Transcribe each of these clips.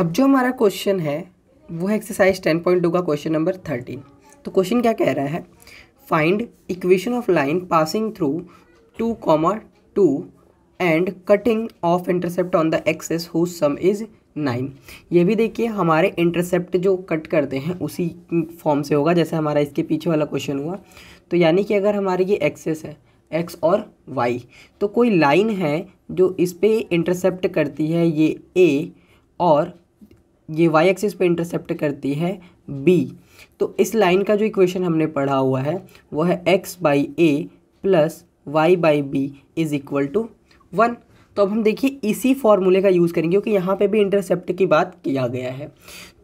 अब जो हमारा क्वेश्चन है वो है एक्सरसाइज टेन पॉइंट टू का क्वेश्चन नंबर थर्टीन तो क्वेश्चन क्या कह रहा है find equation of line passing through two comma two and cutting off intercept on the axes whose sum is nine ये भी देखिए हमारे इंटरसेप्ट जो कट करते हैं उसी फॉर्म से होगा जैसे हमारा इसके पीछे वाला क्वेश्चन हुआ तो यानी कि अगर हमारी ये एक्सेस है एक्स और वाई तो कोई लाइन है जो इस पर इंटरसेप्ट करती है ये ए और ये वाई एक्सिस पे इंटरसेप्ट करती है बी तो इस लाइन का जो इक्वेशन हमने पढ़ा हुआ है वह है x by a plus y by b is equal to one तो अब हम देखिए इसी फॉर्मूले का यूज़ करेंगे क्योंकि यहाँ पे भी इंटरसेप्ट की बात किया गया है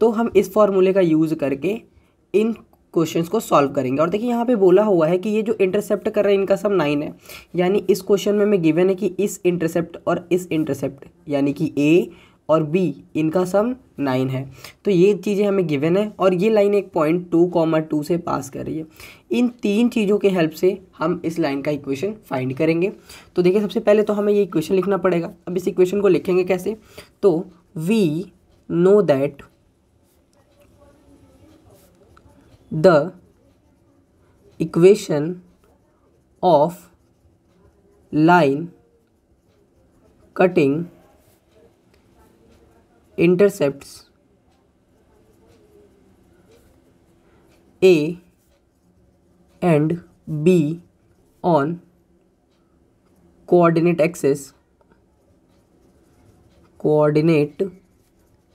तो हम इस फॉर्मूले का यूज़ करके इन क्वेश्चंस को सॉल्व करेंगे और देखिए यहाँ पे बोला हुआ है कि ये जो इंटरसेप्ट कर रहे हैं इनका सब नाइन है यानी इस क्वेश्चन में हमें गिवन है कि इस इंटरसेप्ट और इस इंटरसेप्ट यानी कि ए और बी इनका सम नाइन है तो ये चीज़ें हमें गिवन है और ये लाइन एक पॉइंट टू कॉमा टू से पास कर रही है इन तीन चीज़ों के हेल्प से हम इस लाइन का इक्वेशन फाइंड करेंगे तो देखिए सबसे पहले तो हमें ये इक्वेशन लिखना पड़ेगा अब इस इक्वेशन को लिखेंगे कैसे तो we know that the equation of line cutting intercepts A and B on coordinate axis coordinate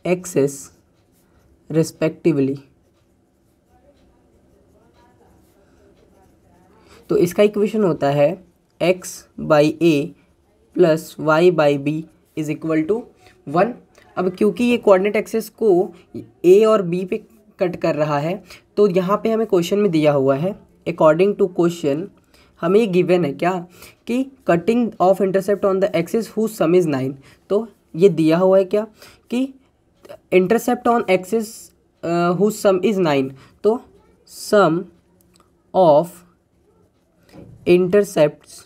axis respectively तो इसका इक्वेशन होता है x by a plus y by b is equal to one अब क्योंकि ये कोऑर्डिनेट एक्सेस को ए और B पे कट कर रहा है तो यहाँ पे हमें क्वेश्चन में दिया हुआ है अकॉर्डिंग टू क्वेश्चन हमें ये गिवन है क्या कि cutting off intercept on the axes whose sum is nine तो ये दिया हुआ है क्या कि intercept on axes whose sum is nine तो sum of intercept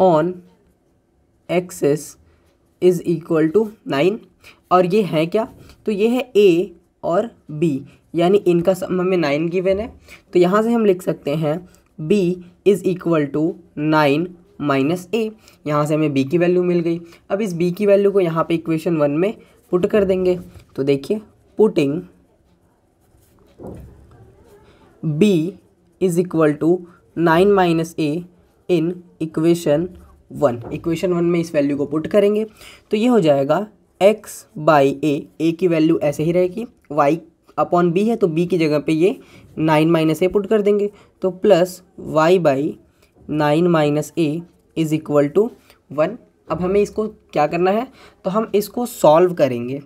on axes is equal to nine और ये है क्या तो ये है ए और बी यानी इनका सम हमें नाइन गिवन है तो यहाँ से हम लिख सकते हैं b is equal to nine minus a यहाँ से हमें बी की वैल्यू मिल गई अब इस बी की वैल्यू को यहाँ पे इक्वेशन वन में पुट कर देंगे तो देखिए putting b is equal to nine minus a in equation one equation one में इस वैल्यू को पुट करेंगे तो ये हो जाएगा एक्स बाई ए ए की वैल्यू ऐसे ही रहेगी वाई अपॉन बी है तो बी की जगह पे ये नाइन माइनस ए पुट कर देंगे तो plus y by nine minus a is equal to one अब हमें इसको क्या करना है तो हम इसको सॉल्व करेंगे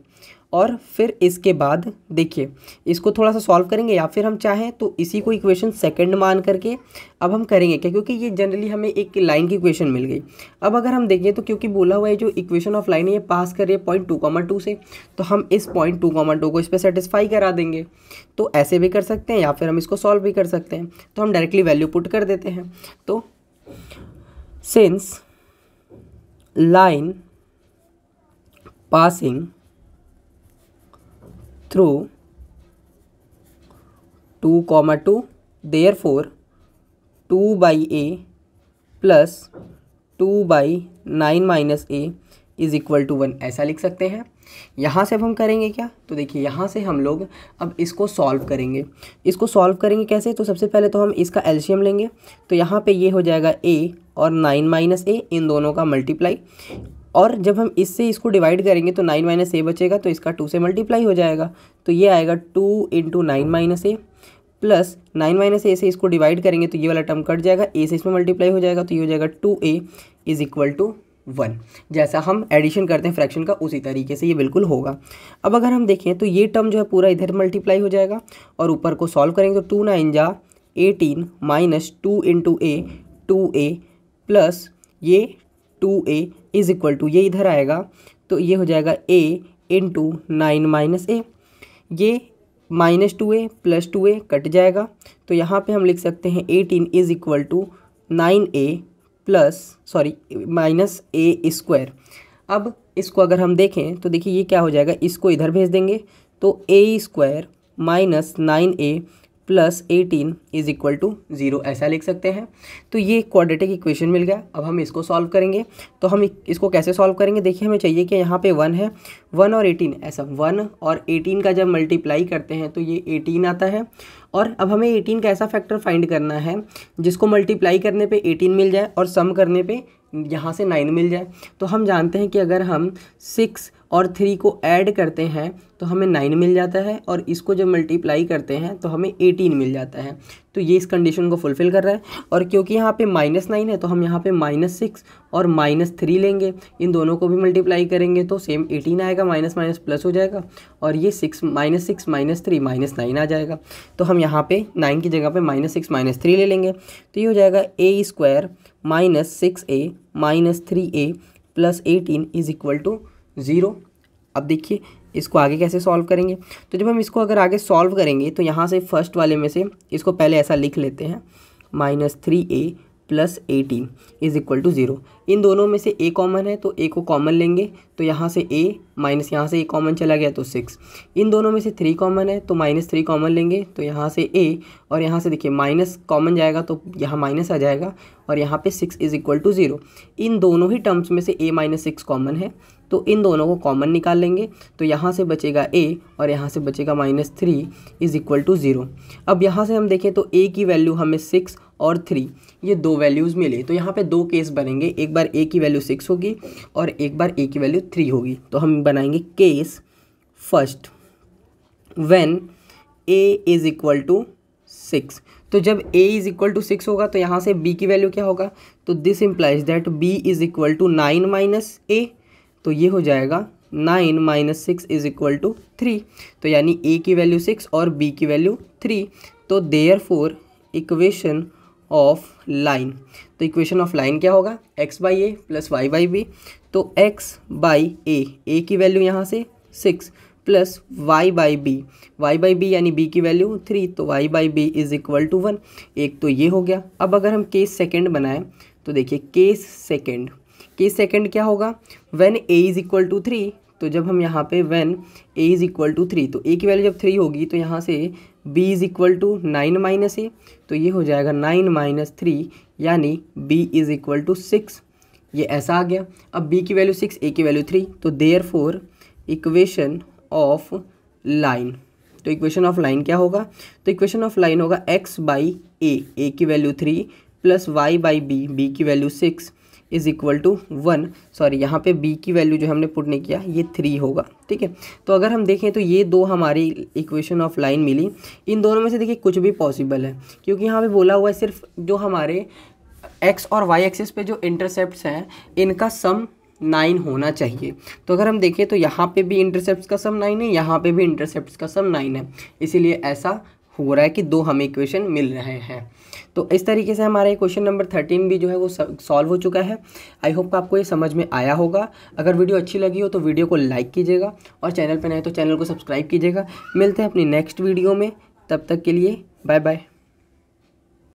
और फिर इसके बाद देखिए इसको थोड़ा सा सॉल्व करेंगे या फिर हम चाहें तो इसी को इक्वेशन सेकंड मान करके अब हम करेंगे क्या क्योंकि ये जनरली हमें एक लाइन की इक्वेशन मिल गई अब अगर हम देखें तो क्योंकि बोला हुआ है जो इक्वेशन ऑफ लाइन है ये पास कर रही है पॉइंट टू कॉमा टू से तो हम इस पॉइंट टू कॉमा टू को इस पर सेटिस्फाई करा देंगे तो ऐसे भी कर सकते हैं या फिर हम इसको सॉल्व भी कर सकते हैं तो हम डायरेक्टली वैल्यू पुट कर देते हैं तो since line passing through 2 comma 2 therefore 2 by a plus 2 by 9 minus a is equal to one ऐसा लिख सकते हैं यहाँ से अब हम करेंगे क्या तो देखिए यहाँ से हम लोग अब इसको सॉल्व करेंगे इसको सॉल्व करेंगे कैसे तो सबसे पहले तो हम इसका एल्शियम लेंगे तो यहाँ पे ये हो जाएगा ए और नाइन माइनस ए इन दोनों का मल्टीप्लाई और जब हम इससे इसको डिवाइड करेंगे तो नाइन माइनस ए बचेगा तो इसका टू से मल्टीप्लाई हो जाएगा तो ये आएगा two into nine minus a plus nine minus a से इसको डिवाइड करेंगे तो ये वाला टर्म कट जाएगा ए से इसमें मल्टीप्लाई हो जाएगा तो ये हो जाएगा two a is equal to one जैसा हम एडिशन करते हैं फ्रैक्शन का उसी तरीके से ये बिल्कुल होगा अब अगर हम देखें तो ये टर्म जो है पूरा इधर मल्टीप्लाई हो जाएगा और ऊपर को सॉल्व करेंगे तो टू नाइन जा eighteen minus two into a two a plus ये two a is equal to ये इधर आएगा तो ये हो जाएगा a into nine minus a ये minus two a plus two a कट जाएगा तो यहाँ पे हम लिख सकते हैं eighteen is equal to nine a plus sorry minus a square अब इसको अगर हम देखें तो देखिए ये क्या हो जाएगा इसको इधर भेज देंगे तो a square minus nine a plus eighteen is equal to zero ऐसा लिख सकते हैं तो ये क्वाड्रेटिक इक्वेशन मिल गया अब हम इसको सॉल्व करेंगे तो हम इसको कैसे सॉल्व करेंगे देखिए हमें चाहिए कि यहाँ पे वन है वन और एटीन ऐसा वन और एटीन का जब मल्टीप्लाई करते हैं तो ये एटीन आता है और अब हमें एटीन का ऐसा फैक्टर फाइंड करना है जिसको मल्टीप्लाई करने पर एटीन मिल जाए और सम करने पर यहाँ से नाइन मिल जाए तो हम जानते हैं कि अगर हम सिक्स और थ्री को ऐड करते हैं तो हमें नाइन मिल जाता है और इसको जब मल्टीप्लाई करते हैं तो हमें एटीन मिल जाता है तो ये इस कंडीशन को फुलफ़िल कर रहा है और क्योंकि यहाँ पे माइनस नाइन है तो हम यहाँ पे माइनस सिक्स और माइनस थ्री लेंगे इन दोनों को भी मल्टीप्लाई करेंगे तो सेम एटीन आएगा माइनस माइनस प्लस हो जाएगा और ये six minus six minus three minus nine आ जाएगा तो हम यहाँ पर नाइन की जगह पर माइनस सिक्स माइनस थ्री ले लेंगे तो ये हो जाएगा a square minus six a minus three a plus eighteen is equal to zero अब देखिए इसको आगे कैसे सॉल्व करेंगे तो जब हम इसको अगर आगे सॉल्व करेंगे तो यहाँ से फर्स्ट वाले में से इसको पहले ऐसा लिख लेते हैं minus three a plus eighteen is equal to zero इन दोनों में से ए कॉमन है तो ए को कॉमन लेंगे तो यहाँ से ए माइनस यहाँ से ए कॉमन चला गया तो सिक्स इन दोनों में से थ्री कॉमन है तो माइनस थ्री कॉमन लेंगे तो यहाँ से ए और यहाँ से देखिए माइनस कॉमन जाएगा तो यहाँ माइनस आ जाएगा और यहाँ पे six is equal to zero इन दोनों ही टर्म्स में से ए माइनस सिक्स कॉमन है तो इन दोनों को कॉमन निकाल लेंगे तो यहाँ से बचेगा ए और यहाँ से बचेगा minus three is equal to zero अब यहाँ से हम देखें तो ए की वैल्यू हमें सिक्स और थ्री ये दो वैल्यूज़ मिले तो यहाँ पे दो केस बनेंगे एक बार बार ए की वैल्यू सिक्स होगी और एक बार ए की वैल्यू थ्री होगी तो हम बनाएंगे case first when a is equal to six तो जब a is equal to six होगा तो यहाँ से बी की वैल्यू क्या होगा तो this implies that b is equal to nine minus a तो ये हो जाएगा nine minus six is equal to three तो यानी ए की वैल्यू सिक्स और बी की वैल्यू थ्री तो therefore equation of line तो इक्वेशन ऑफ लाइन क्या होगा x by a plus y by b तो एक्स बाई ए ए की वैल्यू यहाँ से six plus y by b Y by b यानी बी की वैल्यू थ्री तो y by b is equal to one एक तो ये हो गया अब अगर हम केस सेकेंड बनाएं तो देखिए केस सेकेंड केस सेकेंड क्या होगा when a is equal to three तो जब हम यहाँ पे when a is equal to three तो ए की वैल्यू जब थ्री होगी तो यहाँ से b is equal to nine minus a तो ये हो जाएगा नाइन माइनस थ्री यानी b is equal to six ये ऐसा आ गया अब बी की वैल्यू सिक्स ए की वैल्यू थ्री तो therefore equation of line तो इक्वेशन ऑफ लाइन क्या होगा तो इक्वेशन ऑफ लाइन होगा एक्स बाई ए की value three plus y by b b की value six is equal to one sorry यहाँ पे बी की वैल्यू जो हमने पुट नहीं किया ये थ्री होगा ठीक है तो अगर हम देखें तो ये दो हमारी इक्वेशन ऑफ लाइन मिली इन दोनों में से देखिए कुछ भी पॉसिबल है क्योंकि यहाँ पे बोला हुआ है सिर्फ जो हमारे एक्स और वाई एक्सिस पे जो इंटरसेप्ट हैं इनका सम नाइन होना चाहिए तो अगर हम देखें तो यहाँ पे भी इंटरसेप्ट का सम नाइन है यहाँ पे भी इंटरसेप्ट का सम नाइन है इसीलिए ऐसा हो रहा है कि दो हमें इक्वेशन मिल रहे हैं तो इस तरीके से हमारा ये क्वेश्चन नंबर थर्टीन भी जो है वो सॉल्व हो चुका है आई होप आपको ये समझ में आया होगा अगर वीडियो अच्छी लगी हो तो वीडियो को लाइक कीजिएगा और चैनल पर नए तो चैनल को सब्सक्राइब कीजिएगा मिलते हैं अपनी नेक्स्ट वीडियो में तब तक के लिए बाय बाय